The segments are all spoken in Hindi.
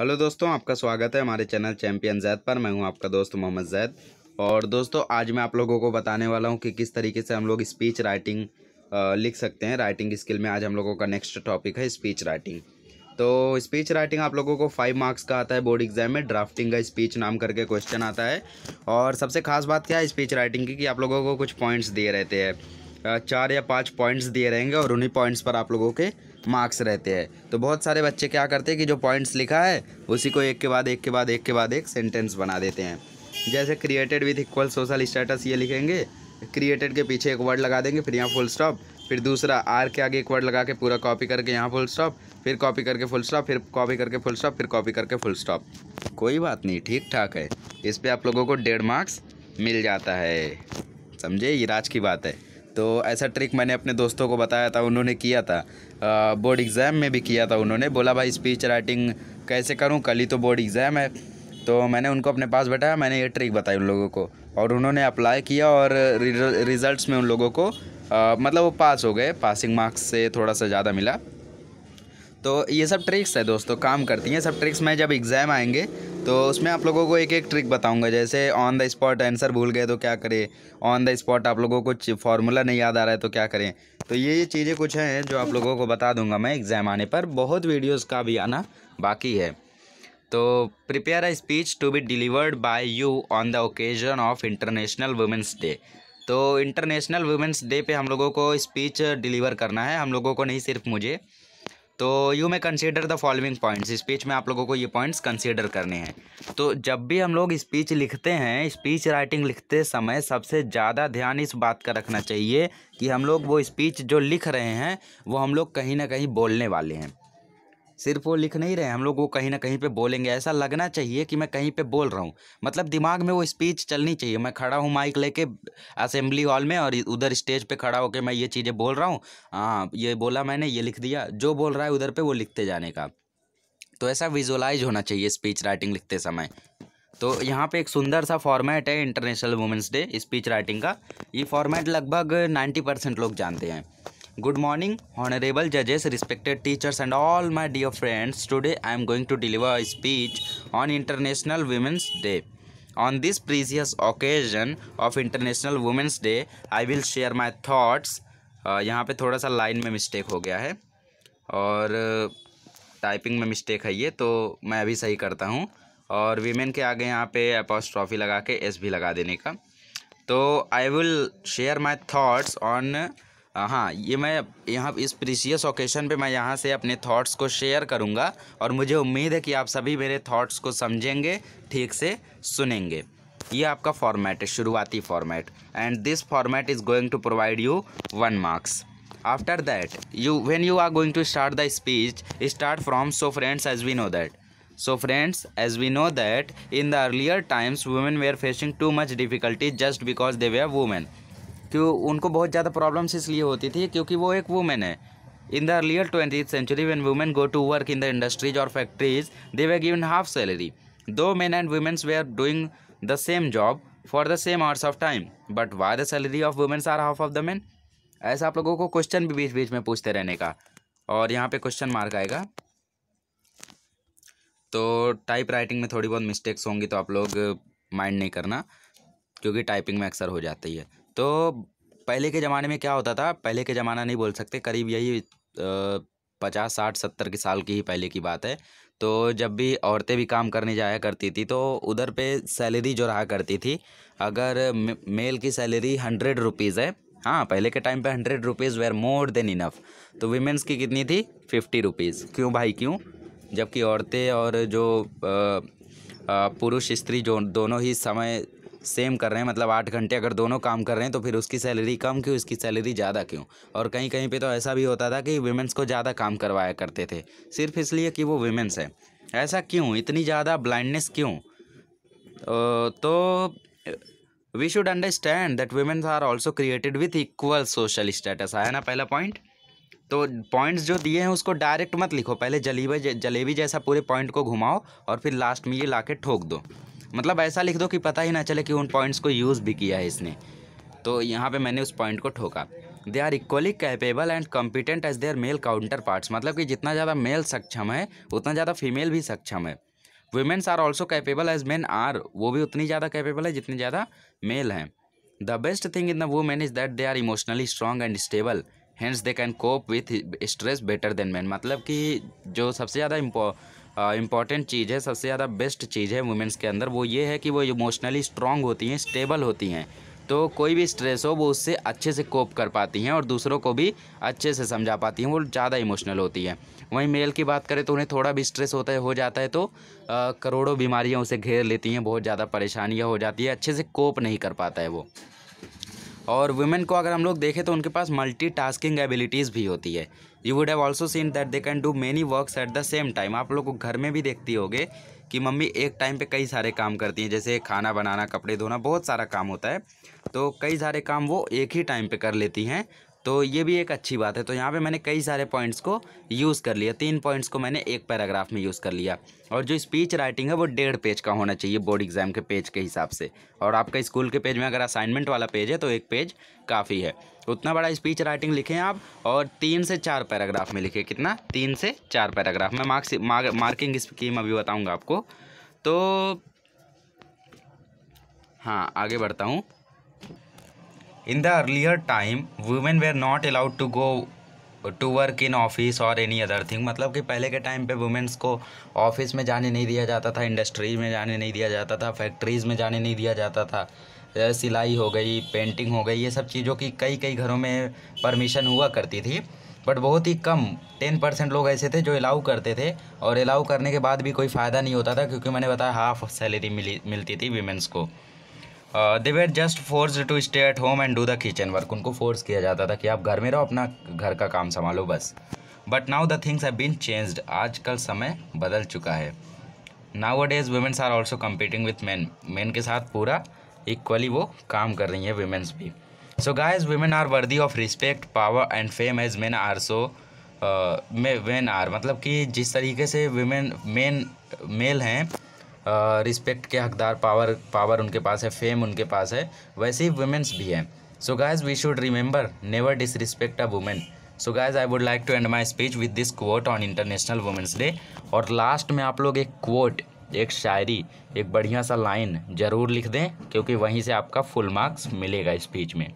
हेलो दोस्तों आपका स्वागत है हमारे चैनल चैम्पियन जैद पर मैं हूं आपका दोस्त मोहम्मद जैद और दोस्तों आज मैं आप लोगों को बताने वाला हूं कि किस तरीके से हम लोग स्पीच राइटिंग लिख सकते हैं राइटिंग स्किल में आज हम लोगों का नेक्स्ट टॉपिक है स्पीच राइटिंग तो स्पीच राइटिंग आप लोगों को फाइव मार्क्स का आता है बोर्ड एग्जाम में ड्राफ्टिंग का स्पीच नाम करके क्वेश्चन आता है और सबसे खास बात क्या है स्पीच राइटिंग की कि आप लोगों को कुछ पॉइंट्स दिए रहते हैं चार या पाँच पॉइंट्स दिए रहेंगे और उन्हीं पॉइंट्स पर आप लोगों के मार्क्स रहते हैं तो बहुत सारे बच्चे क्या करते हैं कि जो पॉइंट्स लिखा है उसी को एक के बाद एक के बाद एक के बाद एक सेंटेंस बना देते हैं जैसे created with equal social status ये लिखेंगे क्रिएटेड के पीछे एक वर्ड लगा देंगे फिर यहाँ फुल स्टॉप फिर दूसरा आर के आगे एक वर्ड लगा के पूरा कॉपी करके यहाँ फुल स्टॉप फिर कॉपी करके फुल स्टॉप फिर कॉपी करके फुल स्टॉप फिर कॉपी करके फुल स्टॉप कोई बात नहीं ठीक ठाक है इस पर आप लोगों को डेढ़ मार्क्स मिल जाता है समझे ये राज की बात है तो ऐसा ट्रिक मैंने अपने दोस्तों को बताया था उन्होंने किया था बोर्ड एग्ज़ाम में भी किया था उन्होंने बोला भाई स्पीच राइटिंग कैसे करूँ कल ही तो बोर्ड एग्ज़ाम है तो मैंने उनको अपने पास बैठाया मैंने ये ट्रिक बताई उन लोगों को और उन्होंने अप्लाई किया और रिज़ल्ट्स में उन लोगों को आ, मतलब वो पास हो गए पासिंग मार्क्स से थोड़ा सा ज़्यादा मिला तो ये सब ट्रिक्स है दोस्तों काम करती हैं सब ट्रिक्स में जब एग्ज़ाम आएंगे तो उसमें आप लोगों को एक एक ट्रिक बताऊंगा जैसे ऑन द स्पॉट आंसर भूल गए तो क्या करें ऑन द स्पॉट आप लोगों को फार्मूला नहीं याद आ रहा है तो क्या करें तो ये ये चीज़ें कुछ हैं जो आप लोगों को बता दूंगा मैं एग्ज़ाम आने पर बहुत वीडियोज़ का भी आना बाकी है तो prepare a speech to be delivered by you on the occasion of international women's day तो इंटरनेशनल वुमेंस डे पर हम लोगों को स्पीच डिलीवर करना है हम लोगों को नहीं सिर्फ मुझे तो you may consider the following points speech में आप लोगों को ये पॉइंट्स कंसीडर करने हैं तो जब भी हम लोग स्पीच लिखते हैं स्पीच राइटिंग लिखते समय सबसे ज़्यादा ध्यान इस बात का रखना चाहिए कि हम लोग वो स्पीच जो लिख रहे हैं वो हम लोग कहीं ना कहीं बोलने वाले हैं सिर्फ वो लिख नहीं रहे हम लोग वो कहीं ना कहीं पे बोलेंगे ऐसा लगना चाहिए कि मैं कहीं पे बोल रहा हूँ मतलब दिमाग में वो स्पीच चलनी चाहिए मैं खड़ा हूँ माइक लेके असेंबली हॉल में और उधर स्टेज पे खड़ा होकर मैं ये चीज़ें बोल रहा हूँ हाँ ये बोला मैंने ये लिख दिया जो बोल रहा है उधर पर वो लिखते जाने का तो ऐसा विजुअलाइज होना चाहिए स्पीच राइटिंग लिखते समय तो यहाँ पे एक सुंदर सा फॉर्मेट है international women's day speech writing का ये फॉर्मेट लगभग नाइन्टी परसेंट लोग जानते हैं गुड मॉर्निंग हॉनरेबल जजेस respected teachers and all my dear friends today I am going to deliver speech on international women's day on this previous occasion of international women's day I will share my thoughts यहाँ पर थोड़ा सा लाइन में मिस्टेक हो गया है और टाइपिंग uh, में मिस्टेक है ये तो मैं अभी सही करता हूँ और वीमेन के आगे यहाँ पे अपॉस ट्रॉफी लगा के एस भी लगा देने का तो I will share my thoughts on हाँ ये मैं यहाँ इस प्रीशियस ओकेशन पे मैं यहाँ से अपने थॉट्स को शेयर करूँगा और मुझे उम्मीद है कि आप सभी मेरे थॉट्स को समझेंगे ठीक से सुनेंगे ये आपका फॉर्मेट है शुरुआती format and this format is going to provide you one marks after that you when you are going to start the speech start from so friends as we know that so friends as we know that in the earlier times women were are facing too much difficulties just because they were are women तो उनको बहुत ज़्यादा प्रॉब्लम्स इसलिए होती थी क्योंकि वो एक वुमेन है in the earlier twenty century when women go to work in the industries और factories they were given half salary to man and women's were are doing the same job for the same hours of time but why the salary of women's are half of the man ऐसा आप लोगों को क्वेश्चन भी बीच बीच में पूछते रहने का और यहाँ पे क्वेश्चन मार्क आएगा तो टाइप राइटिंग में थोड़ी बहुत मिस्टेक्स होंगी तो आप लोग माइंड नहीं करना क्योंकि टाइपिंग में अक्सर हो जाती है तो पहले के ज़माने में क्या होता था पहले के ज़माना नहीं बोल सकते करीब यही पचास साठ सत्तर के साल की ही पहले की बात है तो जब भी औरतें भी काम करने जाया करती थी तो उधर पे सैलरी जो रहा करती थी अगर मेल की सैलरी हंड्रेड रुपीज़ है हाँ पहले के टाइम पे hundred rupees were more than enough तो वीमेंस की कितनी थी फिफ्टी रुपीज़ क्यों भाई क्यों जबकि औरतें और जो पुरुष स्त्री जो दोनों ही समय सेम कर रहे हैं मतलब आठ घंटे अगर दोनों काम कर रहे हैं तो फिर उसकी सैलरी कम क्यों इसकी सैलरी ज़्यादा क्यों और कहीं कहीं पे तो ऐसा भी होता था कि वीमेंस को ज़्यादा काम करवाया करते थे सिर्फ इसलिए कि वो वीमेंस है ऐसा क्यों इतनी ज़्यादा ब्लाइंडनेस क्यों तो we should understand that women's are also created with equal social status आया ना पहला पॉइंट तो पॉइंट्स जो दिए हैं उसको डायरेक्ट मत लिखो पहले जलेबी जलेबी जैसा पूरे पॉइंट को घुमाओ और फिर लास्ट में ये लाके ठोक दो मतलब ऐसा लिख दो कि पता ही ना चले कि उन पॉइंट्स को यूज़ भी किया है इसने तो यहाँ पे मैंने उस पॉइंट को ठोका they are equally capable and competent as their male counterparts मतलब कि जितना ज़्यादा मेल सक्षम है उतना ज़्यादा फीमेल भी सक्षम है women's are also capable as men are वो भी उतनी ज़्यादा कैपेबल है जितनी ज़्यादा मेल हैं the best thing in the women is that they are emotionally strong and stable hands they can cope with stress better than man मतलब कि जो सबसे ज़्यादा इंपॉर्टेंट चीज़ है सबसे ज़्यादा बेस्ट चीज़ है वुमेंस के अंदर वो ये है कि वो इमोशनली स्ट्रांग होती हैं स्टेबल होती हैं तो कोई भी स्ट्रेस हो वो उससे अच्छे से कोप कर पाती हैं और दूसरों को भी अच्छे से समझा पाती हैं वो ज़्यादा इमोशनल होती हैं वहीं मेल की बात करें तो उन्हें थोड़ा भी स्ट्रेस होता है हो जाता है तो आ, करोड़ों बीमारियां उसे घेर लेती हैं बहुत ज़्यादा परेशानियां हो जाती है अच्छे से कोप नहीं कर पाता है वो और वुमेन को अगर हम लोग देखें तो उनके पास मल्टी टास्किंग एबिलिटीज़ भी होती है you would have also seen that they can do many works at the same time आप लोग को घर में भी देखती होगे कि मम्मी एक टाइम पे कई सारे काम करती हैं जैसे खाना बनाना कपड़े धोना बहुत सारा काम होता है तो कई सारे काम वो एक ही टाइम पे कर लेती हैं तो ये भी एक अच्छी बात है तो यहाँ पे मैंने कई सारे पॉइंट्स को यूज़ कर लिया तीन पॉइंट्स को मैंने एक पैराग्राफ में यूज़ कर लिया और जो स्पीच राइटिंग है वो डेढ़ पेज का होना चाहिए बोर्ड एग्जाम के पेज के हिसाब से और आपका स्कूल के पेज में अगर असाइनमेंट वाला पेज है तो एक पेज काफ़ी है उतना बड़ा स्पीच राइटिंग लिखें आप और तीन से चार पैराग्राफ में लिखें कितना तीन से चार पैराग्राफ में मार्क्स मार्किंग स्कीम अभी बताऊँगा आपको तो हाँ आगे बढ़ता हूँ In the earlier time, women were not allowed to go to work in office और एनी अदर थिंग मतलब कि पहले के टाइम पे वुमेंस को ऑफिस में जाने नहीं दिया जाता था इंडस्ट्रीज में जाने नहीं दिया जाता था फैक्ट्रीज़ में जाने नहीं दिया जाता था सिलाई हो गई पेंटिंग हो गई ये सब चीज़ों की कई कई घरों में परमिशन हुआ करती थी बट बहुत ही कम टेन परसेंट लोग ऐसे थे जो अलाउ करते थे और अलाउ करने के बाद भी कोई फ़ायदा नहीं होता था क्योंकि मैंने बताया हाफ सैलरी मिली मिलती थी वीमेंस को they were just force to stay at home and do the kitchen work उनको फोर्स किया जाता था कि आप घर में रहो अपना घर का काम संभालो बस but now the things have been changed आजकल समय बदल चुका है now days women's are also competing with man man के साथ पूरा इक्वली वो काम कर रही है वुमेंस भी so guys women are worthy of respect power and fame as man are so में वेन आर मतलब कि जिस तरीके से वुमेन मेन मेल हैं रिस्पेक्ट के हकदार पावर पावर उनके पास है फेम उनके पास है वैसे ही वुमेंस भी हैं so guys we should remember never disrespect a women so guys I would like to end my speech with this quote on international women's day और लास्ट में आप लोग एक कोट एक शायरी एक बढ़िया सा लाइन ज़रूर लिख दें क्योंकि वहीं से आपका फुल मार्क्स मिलेगा स्पीच में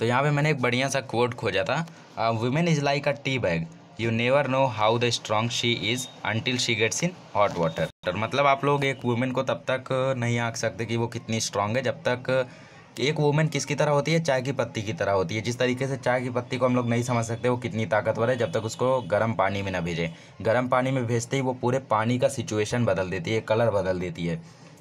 तो यहाँ पे मैंने एक बढ़िया सा कोट खोजा था women is like a tea bag you never know how the strong she is until she gets in hot water मतलब आप लोग एक वुमेन को तब तक नहीं आँख सकते कि वो कितनी स्ट्रांग है जब तक एक वुमेन किसकी तरह होती है चाय की पत्ती की तरह होती है जिस तरीके से चाय की पत्ती को हम लोग नहीं समझ सकते वो कितनी ताकतवर है जब तक उसको गर्म पानी में ना भेजें गर्म पानी में भेजते ही वो पूरे पानी का सिचुएशन बदल देती है कलर बदल देती है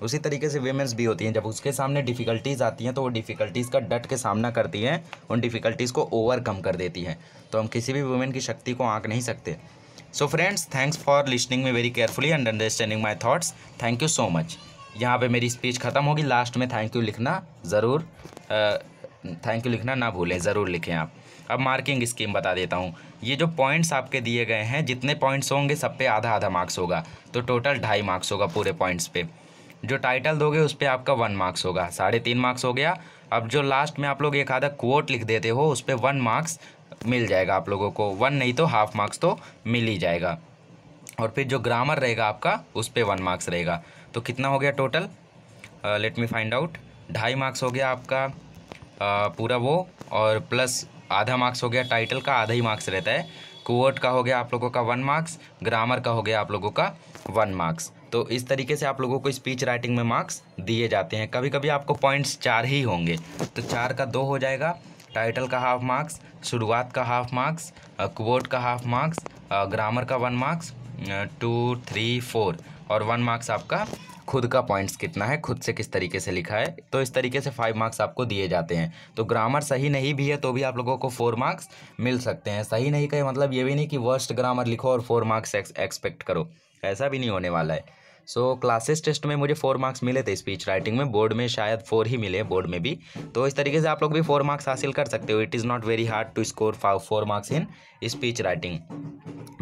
उसी तरीके से वेमेंस भी होती हैं जब उसके सामने डिफ़िकल्टीज़ आती हैं तो वो डिफ़िकल्टीज़ का डट के सामना करती हैं उन डिफ़िकल्टीज़ को ओवरकम कर देती हैं तो हम किसी भी वुमेन की शक्ति को आँख नहीं सकते so friends thanks for listening me very carefully and understanding my thoughts thank you so much यहाँ पे मेरी स्पीच ख़त्म होगी लास्ट में थैंक यू लिखना ज़रूर थैंक यू लिखना ना भूलें ज़रूर लिखें आप अब मार्किंग स्कीम बता देता हूँ ये जो पॉइंट्स आपके दिए गए हैं जितने पॉइंट्स होंगे सब पे आधा आधा मार्क्स होगा तो टोटल ढाई मार्क्स होगा पूरे पॉइंट्स पे जो टाइटल दोगे उस पर आपका वन मार्क्स होगा साढ़े तीन मार्क्स हो गया अब जो लास्ट में आप लोग एक आधा कोट लिख देते हो उस पर वन मार्क्स मिल जाएगा आप लोगों को वन नहीं तो हाफ मार्क्स तो मिल ही जाएगा और फिर जो ग्रामर रहेगा आपका उस पर वन मार्क्स रहेगा तो कितना हो गया total let me find out ढाई मार्क्स हो गया आपका uh, पूरा वो और प्लस आधा मार्क्स हो गया टाइटल का आधा ही मार्क्स रहता है कोवर्ट का हो गया आप लोगों का वन मार्क्स ग्रामर का हो गया आप लोगों का वन मार्क्स तो इस तरीके से आप लोगों को स्पीच राइटिंग में मार्क्स दिए जाते हैं कभी कभी आपको पॉइंट्स चार ही होंगे तो चार का दो हो जाएगा टाइटल का हाफ मार्क्स शुरुआत का हाफ मार्क्स कोवर्ड का हाफ मार्क्स ग्रामर का one marks two three four और वन मार्क्स आपका खुद का पॉइंट्स कितना है खुद से किस तरीके से लिखा है तो इस तरीके से फाइव मार्क्स आपको दिए जाते हैं तो ग्रामर सही नहीं भी है तो भी आप लोगों को फोर मार्क्स मिल सकते हैं सही नहीं का मतलब ये भी नहीं कि वर्स्ट ग्रामर लिखो और फोर मार्क्स एक्सपेक्ट करो ऐसा भी नहीं होने वाला है सो क्लासेस टेस्ट में मुझे फोर मार्क्स मिले थे स्पीच राइटिंग में बोर्ड में शायद फोर ही मिले बोर्ड में भी तो इस तरीके से आप लोग भी फोर मार्क्स हासिल कर सकते हो it is not very hard to score five four marks in speech writing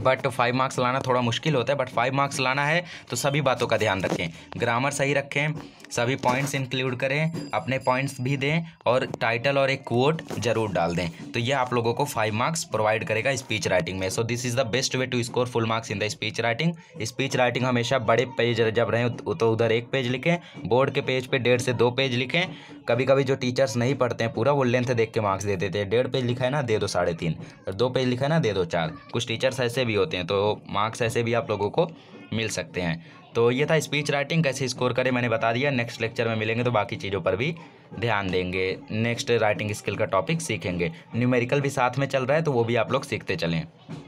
but five marks लाना थोड़ा मुश्किल होता है बट फाइव मार्क्स लाना है तो सभी बातों का ध्यान रखें ग्रामर सही रखें सभी पॉइंट्स इंक्लूड करें अपने पॉइंट्स भी दें और टाइटल और एक कोट जरूर डाल दें तो ये आप लोगों को फाइव मार्क्स प्रोवाइड करेगा स्पीच राइटिंग में so this is the best way to score full marks in the speech writing speech writing हमेशा बड़े पेज टीचर जब रहें तो उधर एक पेज लिखें बोर्ड के पेज पे डेढ़ से दो पेज लिखें कभी कभी जो टीचर्स नहीं पढ़ते हैं पूरा वो लेंथ देख के मार्क्स दे देते हैं डेढ़ पेज लिखा है ना दे दो साढ़े तीन और दो पेज लिखा है ना दे दो चार कुछ टीचर्स ऐसे भी होते हैं तो मार्क्स ऐसे भी आप लोगों को मिल सकते हैं तो ये था स्पीच राइटिंग कैसे स्कोर करें मैंने बता दिया नेक्स्ट लेक्चर में मिलेंगे तो बाकी चीज़ों पर भी ध्यान देंगे नेक्स्ट राइटिंग स्किल का टॉपिक सीखेंगे न्यूमेरिकल भी साथ में चल रहा है तो वो भी आप लोग सीखते चलें